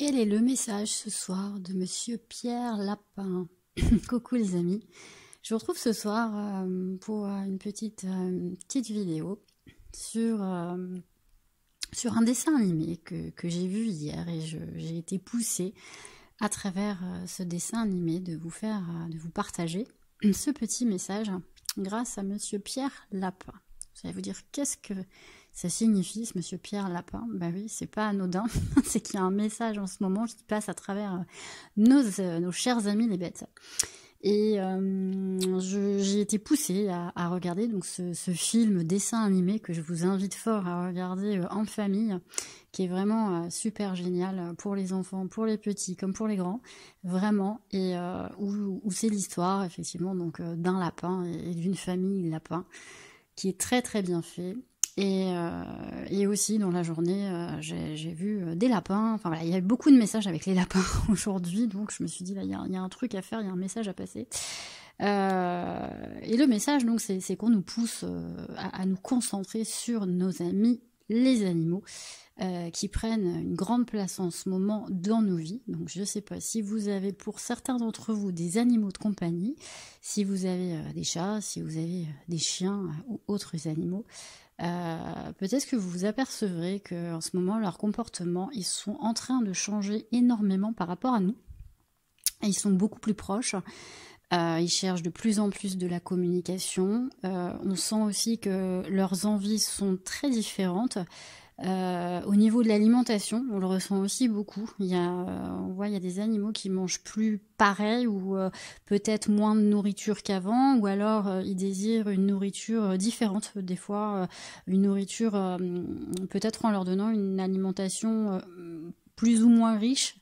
Quel est le message ce soir de Monsieur Pierre Lapin Coucou les amis, je vous retrouve ce soir euh, pour euh, une petite, euh, petite vidéo sur, sur un dessin animé que, que j'ai vu hier et j'ai été poussée à travers ce dessin animé de vous faire, de vous partager ce petit message grâce à Monsieur Pierre Lapin. Vous allez vous dire qu'est-ce que ça signifie, ce monsieur Pierre Lapin, ben oui, c'est pas anodin, c'est qu'il y a un message en ce moment qui passe à travers euh, nos, euh, nos chers amis les bêtes. Et euh, j'ai été poussée à, regarder donc ce, film dessin animé que je vous invite fort à regarder en famille, qui est vraiment super génial pour les enfants, pour les petits comme pour les grands, vraiment. Et où, c'est l'histoire effectivement donc d'un lapin et, d'une famille lapin, qui est très très bien fait. Euh, et, aussi dans la journée, euh, j'ai vu euh, des lapins. Enfin voilà, il y a eu beaucoup de messages avec les lapins aujourd'hui, donc je me suis dit là, il y, a un truc à faire, il y a un message à passer. et le message, donc, c'est qu'on nous pousse à, à, nous concentrer sur nos amis, les animaux, qui prennent une grande place en ce moment dans nos vies. Donc, je ne sais pas si vous avez pour certains d'entre vous des animaux de compagnie, si vous avez des chats, si vous avez des chiens ou autres animaux. Euh, peut-être que vous vous apercevrez que en ce moment, leurs comportements ils sont en train de changer énormément par rapport à nous. Ils sont beaucoup plus proches. Euh, ils cherchent de plus en plus de la communication. Euh, on sent aussi que leurs envies sont très différentes. Euh, au niveau de l'alimentation, on le ressent aussi beaucoup. Il y a, euh, on voit, il y a des animaux qui mangent plus pareil ou euh, peut-être moins de nourriture qu'avant, ou alors ils désirent une nourriture différente. Des fois, une nourriture, peut-être en leur donnant une alimentation plus ou moins riche,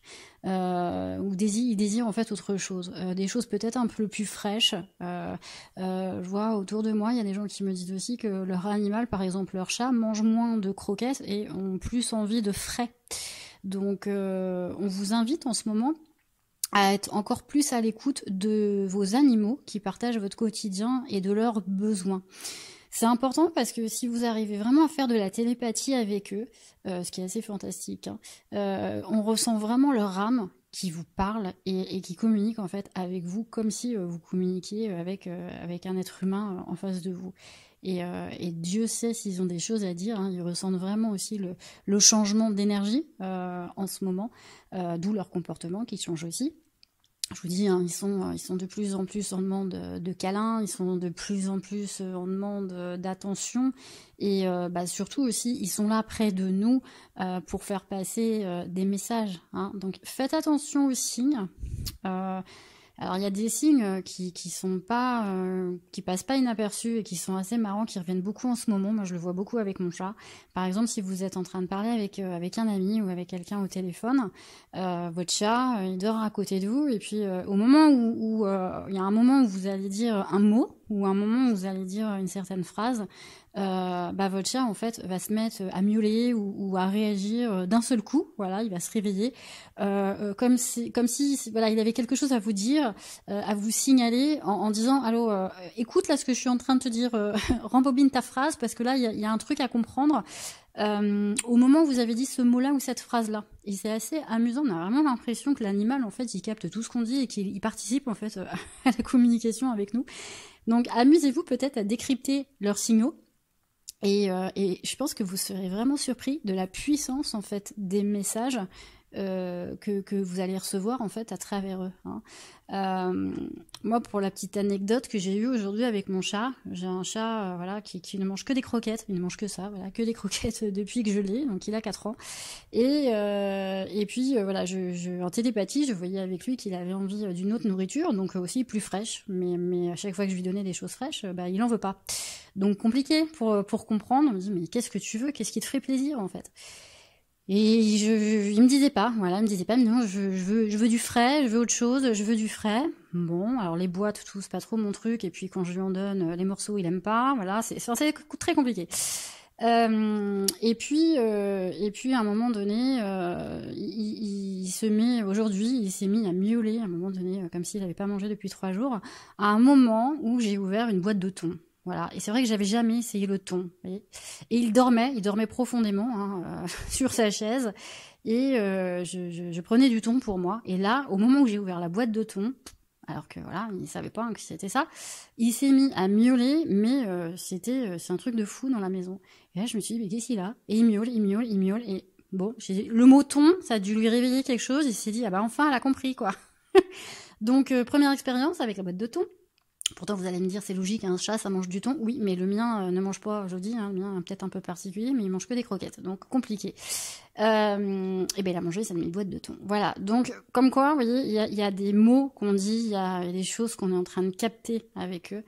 euh, ou désirent, en fait autre chose, euh, des choses peut-être un peu plus fraîches. Euh, euh, je vois autour de moi, il y a des gens qui me disent aussi que leur animal, par exemple leur chat, mange moins de croquettes et ont plus envie de frais. Donc on vous invite en ce moment à être encore plus à l'écoute de vos animaux qui partagent votre quotidien et de leurs besoins. C'est important parce que si vous arrivez vraiment à faire de la télépathie avec eux, euh, ce qui est assez fantastique, hein, euh, on ressent vraiment leur âme qui vous parle et, qui communique en fait avec vous comme si euh, vous communiquiez avec, avec un être humain en face de vous. Et, Dieu sait s'ils ont des choses à dire, hein. ils ressentent vraiment aussi le changement d'énergie en ce moment, d'où leur comportement qui change aussi je vous dis, hein, ils, sont, euh, ils sont de plus en plus en demande euh, de câlins, ils sont de plus en plus euh, en demande d'attention et bah, surtout aussi, ils sont là près de nous pour faire passer des messages. Hein. Donc faites attention aux aussi. Alors il y a des signes euh, qui qui sont pas euh, qui passent pas inaperçus et qui sont assez marrants, qui reviennent beaucoup en ce moment. Moi je le vois beaucoup avec mon chat. Par exemple, si vous êtes en train de parler avec euh, avec un ami ou avec quelqu'un au téléphone, votre chat il dort à côté de vous et puis au moment où il y a un moment où vous allez dire un mot, ou à un moment où vous allez dire une certaine phrase, euh, bah, votre chien en fait va se mettre à miauler ou, à réagir euh, d'un seul coup. Voilà, il va se réveiller euh, euh, comme si, comme si voilà, il avait quelque chose à vous dire, euh, à vous signaler en, disant allô, écoute là ce que je suis en train de te dire, rembobine ta phrase parce que là il y, y, a un truc à comprendre. Euh, au moment où vous avez dit ce mot-là ou cette phrase-là. Et c'est assez amusant, on a vraiment l'impression que l'animal, en fait, il capte tout ce qu'on dit et qu'il participe, en fait, euh, à la communication avec nous. Donc, amusez-vous peut-être à décrypter leurs signaux. Et, euh, et, je pense que vous serez vraiment surpris de la puissance, en fait, des messages euh, que, vous allez recevoir en fait à travers eux. Hein. Euh, moi, pour la petite anecdote que j'ai eue aujourd'hui avec mon chat, j'ai un chat euh, voilà qui, ne mange que des croquettes, il ne mange que ça, voilà que des croquettes depuis que je l'ai, donc il a 4 ans. Et et puis voilà, je, en télépathie, je voyais avec lui qu'il avait envie d'une autre nourriture, donc aussi plus fraîche. Mais mais à chaque fois que je lui donnais des choses fraîches, bah il n'en veut pas. Donc compliqué pour pour comprendre. On me dit mais qu'est-ce que tu veux Qu'est-ce qui te ferait plaisir en fait et je, il me disait pas, voilà, il me disait pas, non, je, veux, je veux du frais, je veux autre chose, je veux du frais. Bon, alors les boîtes, tout, c'est pas trop mon truc, et puis quand je lui en donne euh, les morceaux, il aime pas, voilà, c'est très compliqué. Euh, et puis, euh, et puis à un moment donné, il, il, se met aujourd'hui, il s'est mis à miauler à un moment donné, comme s'il n'avait pas mangé depuis trois jours, à un moment où j'ai ouvert une boîte de thon. Voilà. Et c'est vrai que j'avais jamais essayé le thon. et il dormait, il dormait profondément hein, euh, sur sa chaise. Et euh, je, je, je, prenais du thon pour moi. Et là, au moment où j'ai ouvert la boîte de thon, alors que voilà, il savait pas hein, que c'était ça, il s'est mis à miauler, mais euh, c'était c'est un truc de fou dans la maison. Et là, je me suis dit, mais qu'est-ce qu'il a Et il miaule, il miaule, il miaule. Et bon, dit, le mot thon, ça a dû lui réveiller quelque chose. Il s'est dit, ah bah enfin, elle a compris quoi. Donc, première expérience avec la boîte de thon. Pourtant, vous allez me dire, c'est logique, un chat, ça mange du thon. Oui, mais le mien euh, ne mange pas je le dis, hein, le mien est peut-être un peu particulier, mais il mange que des croquettes, donc compliqué. et euh, eh bien, il a mangé sa une boîte de thon. Voilà, donc comme quoi, vous voyez, il y a, des mots qu'on dit, il y, a des choses qu'on est en train de capter avec eux,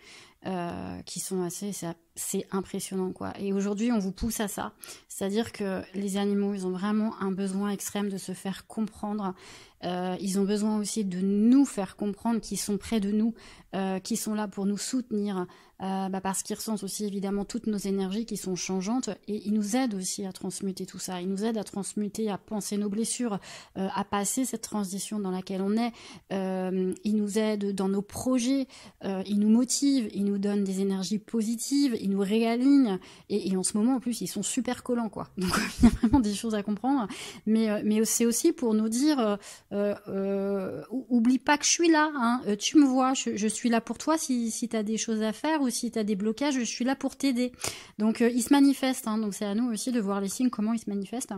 euh, qui sont assez c'est impressionnant quoi. Et aujourd'hui, on vous pousse à ça. C'est-à-dire que les animaux, ils ont vraiment un besoin extrême de se faire comprendre. Euh, ils ont besoin aussi de nous faire comprendre qu'ils sont près de nous, euh, qu'ils sont là pour nous soutenir, euh, bah, parce qu'ils ressentent aussi évidemment toutes nos énergies qui sont changeantes et ils nous aident aussi à transmuter tout ça. Ils nous aident à transmuter, à penser nos blessures, à passer cette transition dans laquelle on est. ils nous aident dans nos projets, ils nous motivent, ils nous donnent des énergies positives, ils nous réalignent. Et, en ce moment, en plus, ils sont super collants, quoi. Donc, il y a vraiment des choses à comprendre. Mais, euh, mais c'est aussi pour nous dire, euh, euh, oublie pas que je suis là. Hein. Tu me vois, je, suis là pour toi. Si, tu as des choses à faire ou si tu as des blocages, je suis là pour t'aider. Donc, ils se manifestent. Hein. Donc, c'est à nous aussi de voir les signes, comment ils se manifestent.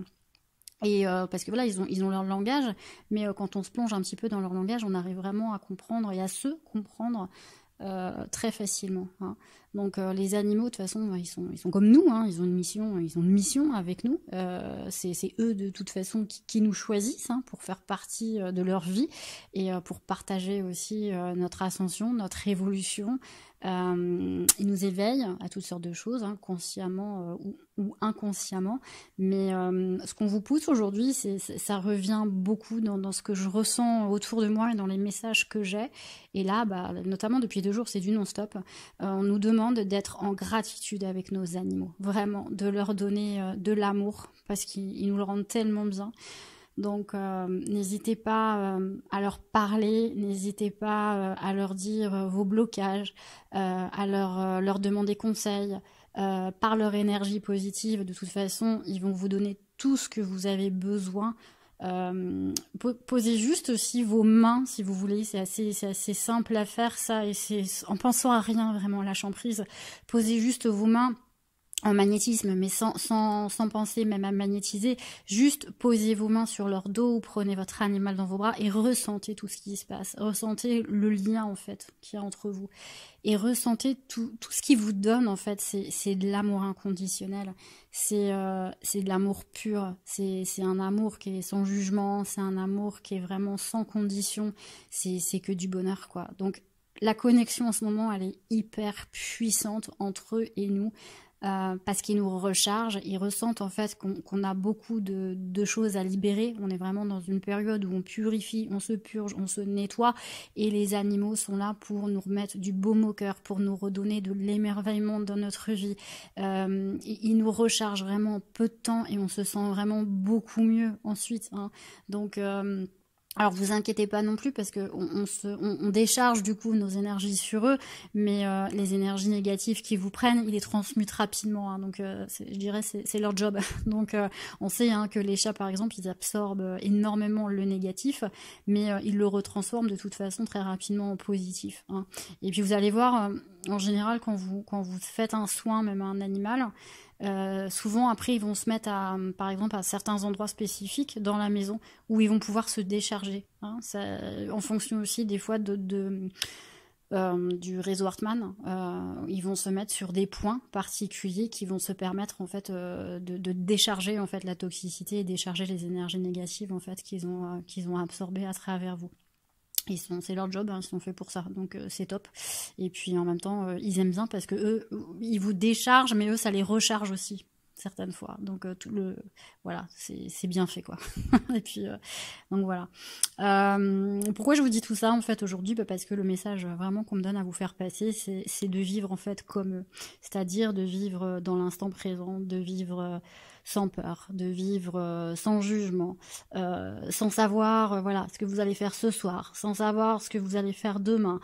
Et parce que voilà, ils ont, ils ont leur langage, mais quand on se plonge un petit peu dans leur langage, on arrive vraiment à comprendre et à se comprendre euh, très facilement. Hein. Donc euh, les animaux, de toute façon, ils sont, ils sont comme nous, hein. ils ont une mission, ils ont une mission avec nous. Euh, c'est eux de toute façon qui, nous choisissent hein, pour faire partie de leur vie et pour partager aussi notre ascension, notre évolution, euh, il nous éveille à toutes sortes de choses, hein, consciemment euh, ou, inconsciemment. Mais euh, ce qu'on vous pousse aujourd'hui, c'est, ça revient beaucoup dans, ce que je ressens autour de moi et dans les messages que j'ai. Et là, bah, notamment depuis deux jours, c'est du non-stop. on nous demande d'être en gratitude avec nos animaux, vraiment, de leur donner de l'amour parce qu'ils nous le rendent tellement bien. Donc euh, n'hésitez pas euh, à leur parler, n'hésitez pas euh, à leur dire vos blocages, à leur, leur demander conseil. par leur énergie positive, de toute façon, ils vont vous donner tout ce que vous avez besoin. posez juste aussi vos mains, si vous voulez, c'est assez, assez simple à faire ça, et c'est en pensant à rien vraiment, lâchant prise. Posez juste vos mains en magnétisme, mais sans, sans, sans, penser même à magnétiser, juste posez vos mains sur leur dos ou prenez votre animal dans vos bras et ressentez tout ce qui se passe. Ressentez le lien, en fait, qu'il y a entre vous. Et ressentez tout, tout ce qui vous donne, en fait, c'est de l'amour inconditionnel. C'est euh, c'est de l'amour pur. C'est un amour qui est sans jugement. C'est un amour qui est vraiment sans condition. C'est que du bonheur, quoi. Donc, la connexion en ce moment, elle est hyper puissante entre eux et nous. Euh, parce qu'ils nous rechargent, ils ressentent en fait qu'on a beaucoup de, choses à libérer. On est vraiment dans une période où on purifie, on se purge, on se nettoie, et les animaux sont là pour nous remettre du baume au cœur, pour nous redonner de l'émerveillement dans notre vie. Euh, ils nous rechargent vraiment peu de temps et on se sent vraiment beaucoup mieux ensuite. Hein. Donc euh, alors vous inquiétez pas non plus parce que on, décharge du coup nos énergies sur eux, mais euh, les énergies négatives qui vous prennent, ils les transmutent rapidement. Hein, donc euh, je dirais c'est leur job. donc euh, on sait hein, que les chats par exemple ils absorbent énormément le négatif, mais ils le retransforment de toute façon très rapidement en positif. Hein. Et puis vous allez voir en général quand vous quand vous faites un soin même à un animal, euh, souvent, après, ils vont se mettre, à, euh, par exemple, à certains endroits spécifiques dans la maison où ils vont pouvoir se décharger. Hein. en fonction aussi, des fois, de, euh, du réseau Hartmann, ils vont se mettre sur des points particuliers qui vont se permettre en fait de, décharger en fait la toxicité et décharger les énergies négatives en fait qu'ils ont qu'ils ont absorbées à travers vous c'est leur job hein, ils sont faits pour ça donc euh, c'est top et puis en même temps euh, ils aiment bien parce que eux ils vous déchargent mais eux ça les recharge aussi certaines fois donc euh, tout le voilà c'est bien fait quoi et puis donc voilà pourquoi je vous dis tout ça en fait aujourd'hui bah, parce que le message vraiment qu'on me donne à vous faire passer c'est de vivre en fait comme eux c'est-à-dire de vivre dans l'instant présent de vivre sans peur, de vivre euh, sans jugement, euh, sans savoir euh, voilà ce que vous allez faire ce soir, sans savoir ce que vous allez faire demain,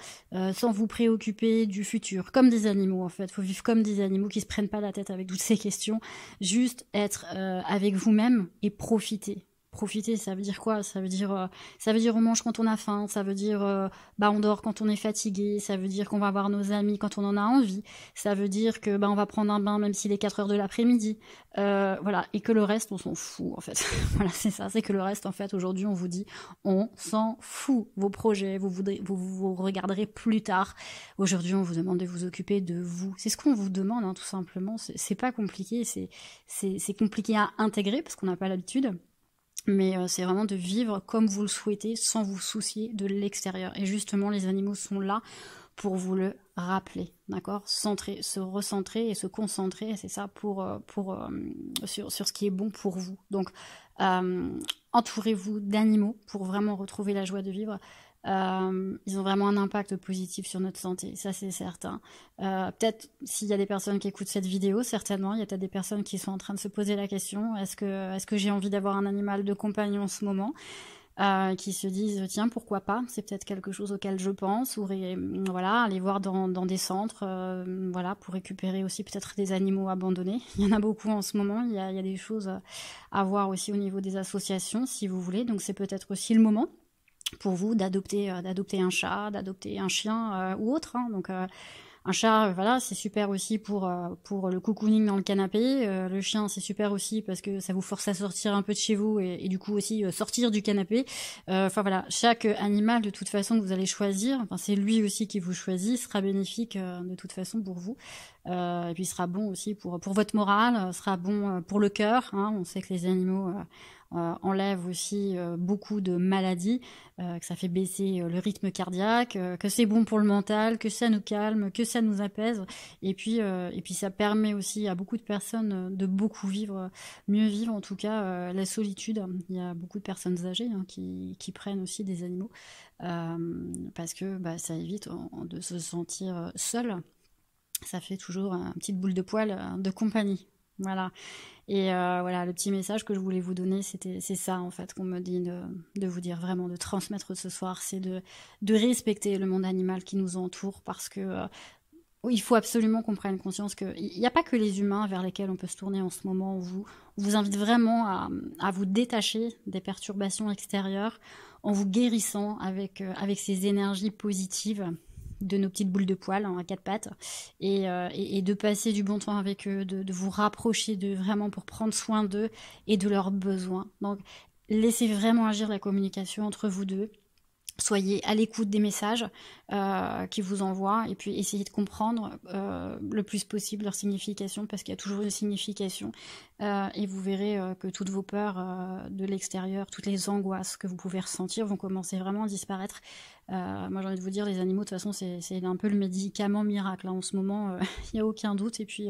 sans vous préoccuper du futur, comme des animaux en fait. Faut vivre comme des animaux qui se prennent pas la tête avec toutes ces questions, juste être avec vous-même et profiter Profiter, ça veut dire quoi Ça veut dire euh, ça veut dire on mange quand on a faim, ça veut dire euh, bah on dort quand on est fatigué, ça veut dire qu'on va voir nos amis quand on en a envie, ça veut dire que bah on va prendre un bain même s'il est 4 heures de l'après-midi. Euh, voilà, et que le reste on s'en fout en fait. voilà, c'est ça, c'est que le reste en fait aujourd'hui on vous dit on s'en fout. Vos projets, vous, voudrez, vous regarderez plus tard. Aujourd'hui, on vous demande de vous occuper de vous. C'est ce qu'on vous demande hein, tout simplement, c'est pas compliqué, c'est c'est compliqué à intégrer parce qu'on n'a pas l'habitude mais euh, c'est vraiment de vivre comme vous le souhaitez sans vous soucier de l'extérieur. Et justement, les animaux sont là pour vous le rappeler, d'accord Centrer, se recentrer et se concentrer, c'est ça, pour, euh, pour, euh, sur, ce qui est bon pour vous. Donc, entourez-vous d'animaux pour vraiment retrouver la joie de vivre. Euh, ils ont vraiment un impact positif sur notre santé, ça c'est certain. Euh, peut-être s'il y a des personnes qui écoutent cette vidéo, certainement, il y a peut-être des personnes qui sont en train de se poser la question, est-ce que, est-ce que j'ai envie d'avoir un animal de compagnon en ce moment euh, qui se disent tiens pourquoi pas c'est peut-être quelque chose auquel je pense ou voilà aller voir dans, des centres voilà pour récupérer aussi peut-être des animaux abandonnés il y en a beaucoup en ce moment il il y a des choses à voir aussi au niveau des associations si vous voulez donc c'est peut-être aussi le moment pour vous d'adopter euh, d'adopter un chat, d'adopter un chien euh, ou autre. Hein, donc euh, un chat, voilà, c'est super aussi pour pour le cocooning dans le canapé. le chien, c'est super aussi parce que ça vous force à sortir un peu de chez vous et, et du coup aussi sortir du canapé. Enfin voilà, chaque animal de toute façon que vous allez choisir, enfin, c'est lui aussi qui vous choisit, sera bénéfique de toute façon pour vous. Euh, et puis sera bon aussi pour pour votre morale, sera bon pour le cœur. Hein, on sait que les animaux euh, enlève aussi euh, beaucoup de maladies, euh, que ça fait baisser le rythme cardiaque, que c'est bon pour le mental, que ça nous calme, que ça nous apaise. Et puis, ça permet aussi à beaucoup de personnes de beaucoup vivre, mieux vivre en tout cas la solitude. Il y a beaucoup de personnes âgées hein, qui, prennent aussi des animaux parce que bah, ça évite de se sentir seul ça fait toujours une petite boule de poil de compagnie. Voilà. Et euh, voilà, le petit message que je voulais vous donner, c'était c'est ça en fait qu'on me dit de, vous dire vraiment, de transmettre ce soir, c'est de, respecter le monde animal qui nous entoure parce que euh, il faut absolument qu'on prenne conscience qu'il n'y a pas que les humains vers lesquels on peut se tourner en ce moment. On vous, vous invite vraiment à, vous détacher des perturbations extérieures en vous guérissant avec euh, ces énergies positives de nos petites boules de poils hein, à quatre pattes euh, et, de passer du bon temps avec eux, de, vous rapprocher de vraiment pour prendre soin d'eux et de leurs besoins. Donc laissez vraiment agir la communication entre vous deux soyez à l'écoute des messages euh, qu'ils qui vous envoient et puis essayez de comprendre euh, le plus possible leur signification parce qu'il y a toujours une signification euh, et vous verrez que toutes vos peurs de l'extérieur, toutes les angoisses que vous pouvez ressentir vont commencer vraiment à disparaître. moi j'ai envie de vous dire, les animaux de toute façon c'est un peu le médicament miracle hein. en ce moment, il n'y a aucun doute et puis,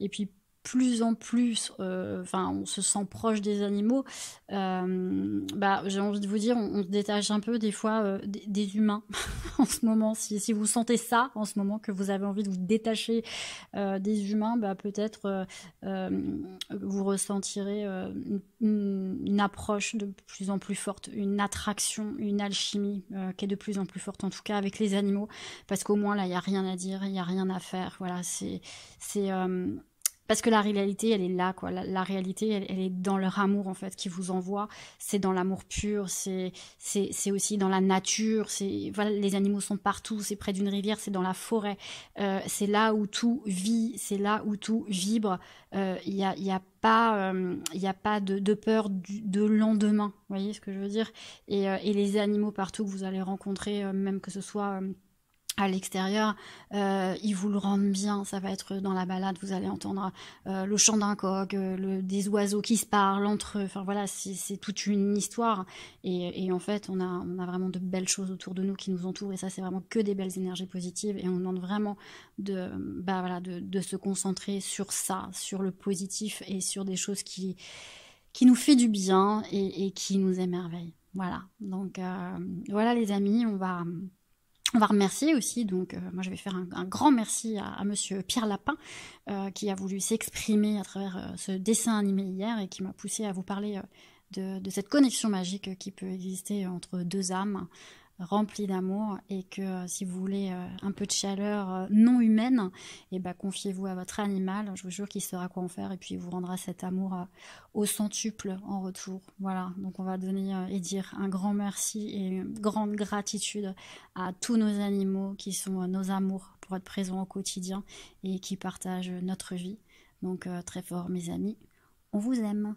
et puis plus en plus, euh, enfin, on se sent proche des animaux, euh, bah, j'ai envie de vous dire, on, se détache un peu des fois euh, des, humains en ce moment. Si, si, vous sentez ça en ce moment, que vous avez envie de vous détacher des humains, bah, peut-être vous ressentirez une, approche de plus en plus forte, une attraction, une alchimie qui est de plus en plus forte, en tout cas avec les animaux, parce qu'au moins là, il n'y a rien à dire, il n'y a rien à faire. Voilà, c'est. c'est parce que la réalité, elle est là, quoi. La, réalité, elle, est dans leur amour, en fait, qui vous envoie. C'est dans l'amour pur, c'est aussi dans la nature. voilà, les animaux sont partout. C'est près d'une rivière, c'est dans la forêt. Euh, c'est là où tout vit, c'est là où tout vibre. Il euh, a, pas, n'y euh, a pas de, peur de lendemain. Vous voyez ce que je veux dire et, les animaux partout que vous allez rencontrer, même que ce soit à l'extérieur, euh, ils vous le rendent bien. Ça va être dans la balade, vous allez entendre euh, le chant d'un coq, euh, des oiseaux qui se parlent entre eux. Enfin voilà, c'est toute une histoire. Et, en fait, on a, on a vraiment de belles choses autour de nous qui nous entourent. Et ça, c'est vraiment que des belles énergies positives. Et on demande vraiment de, bah, voilà, de, se concentrer sur ça, sur le positif et sur des choses qui, qui nous fait du bien et, et qui nous émerveillent. Voilà. Donc voilà les amis, on va on va remercier aussi, donc euh, moi je vais faire un, grand merci à, Monsieur Pierre Lapin euh, qui a voulu s'exprimer à travers euh, ce dessin animé hier et qui m'a poussé à vous parler de, cette connexion magique qui peut exister entre deux âmes, rempli d'amour et que euh, si vous voulez euh, un peu de chaleur euh, non humaine, et eh ben confiez-vous à votre animal, je vous jure qu'il saura quoi en faire et puis il vous rendra cet amour au centuple en retour. Voilà, donc on va donner et dire un grand merci et une grande gratitude à tous nos animaux qui sont nos amours pour être présents au quotidien et qui partagent notre vie. Donc très fort mes amis, on vous aime.